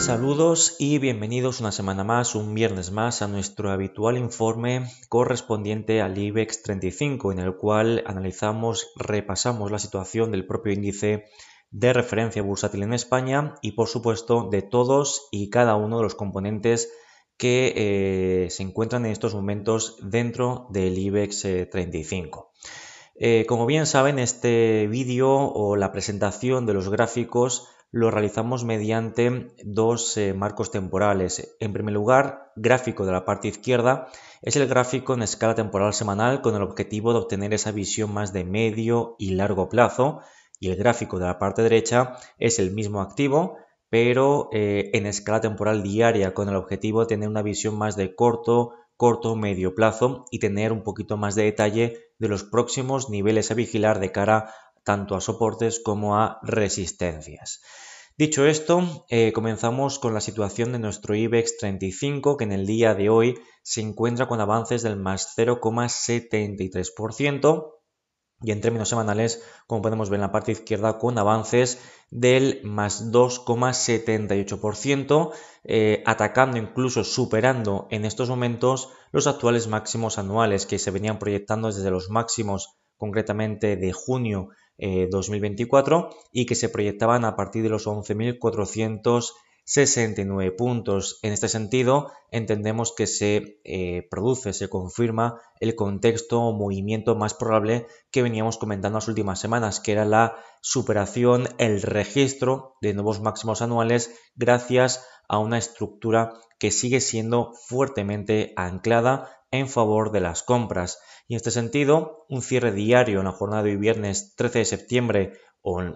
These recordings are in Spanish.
Saludos y bienvenidos una semana más, un viernes más, a nuestro habitual informe correspondiente al IBEX 35, en el cual analizamos, repasamos la situación del propio índice de referencia bursátil en España y, por supuesto, de todos y cada uno de los componentes que eh, se encuentran en estos momentos dentro del IBEX 35. Eh, eh, como bien saben, este vídeo o la presentación de los gráficos lo realizamos mediante dos eh, marcos temporales. En primer lugar, gráfico de la parte izquierda es el gráfico en escala temporal semanal con el objetivo de obtener esa visión más de medio y largo plazo y el gráfico de la parte derecha es el mismo activo pero eh, en escala temporal diaria con el objetivo de tener una visión más de corto, corto, medio plazo y tener un poquito más de detalle de los próximos niveles a vigilar de cara a tanto a soportes como a resistencias. Dicho esto, eh, comenzamos con la situación de nuestro IBEX 35, que en el día de hoy se encuentra con avances del más 0,73%. Y en términos semanales, como podemos ver en la parte izquierda, con avances del más 2,78%, eh, atacando incluso superando en estos momentos los actuales máximos anuales que se venían proyectando desde los máximos concretamente de junio 2024 eh, y que se proyectaban a partir de los 11.469 puntos. En este sentido, entendemos que se eh, produce, se confirma el contexto o movimiento más probable que veníamos comentando las últimas semanas, que era la superación, el registro de nuevos máximos anuales gracias a una estructura que sigue siendo fuertemente anclada en favor de las compras. Y en este sentido, un cierre diario en la jornada de hoy viernes 13 de septiembre, o eh,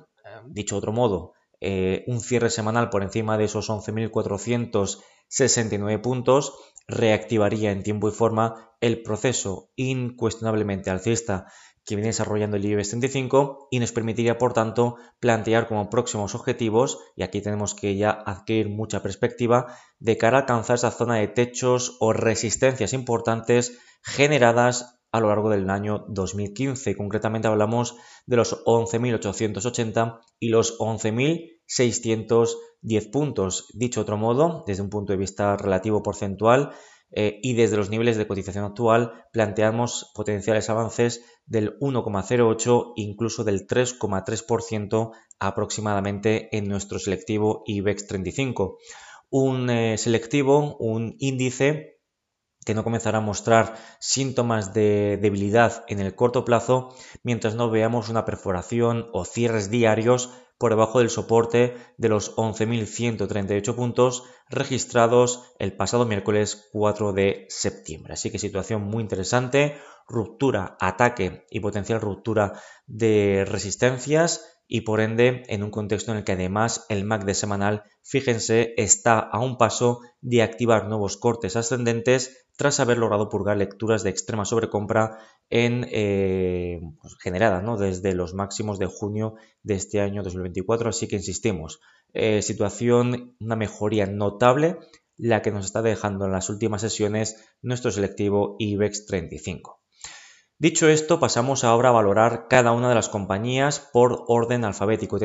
dicho de otro modo, eh, un cierre semanal por encima de esos 11.469 puntos, reactivaría en tiempo y forma el proceso incuestionablemente alcista que viene desarrollando el IBEX 35 y nos permitiría, por tanto, plantear como próximos objetivos, y aquí tenemos que ya adquirir mucha perspectiva, de cara a alcanzar esa zona de techos o resistencias importantes generadas a lo largo del año 2015. Concretamente hablamos de los 11.880 y los 11.610 puntos. Dicho otro modo, desde un punto de vista relativo porcentual eh, y desde los niveles de cotización actual, planteamos potenciales avances del 1,08, incluso del 3,3% aproximadamente en nuestro selectivo IBEX 35. Un eh, selectivo, un índice que no comenzará a mostrar síntomas de debilidad en el corto plazo mientras no veamos una perforación o cierres diarios por debajo del soporte de los 11.138 puntos registrados el pasado miércoles 4 de septiembre. Así que situación muy interesante, ruptura, ataque y potencial ruptura de resistencias y por ende en un contexto en el que además el MAC de semanal, fíjense, está a un paso de activar nuevos cortes ascendentes tras haber logrado purgar lecturas de extrema sobrecompra en, eh, pues, desde los máximos de junio de este año 2024. Así que insistimos, eh, situación, una mejoría notable la que nos está dejando en las últimas sesiones nuestro selectivo IBEX 35. Dicho esto, pasamos ahora a valorar cada una de las compañías por orden alfabético.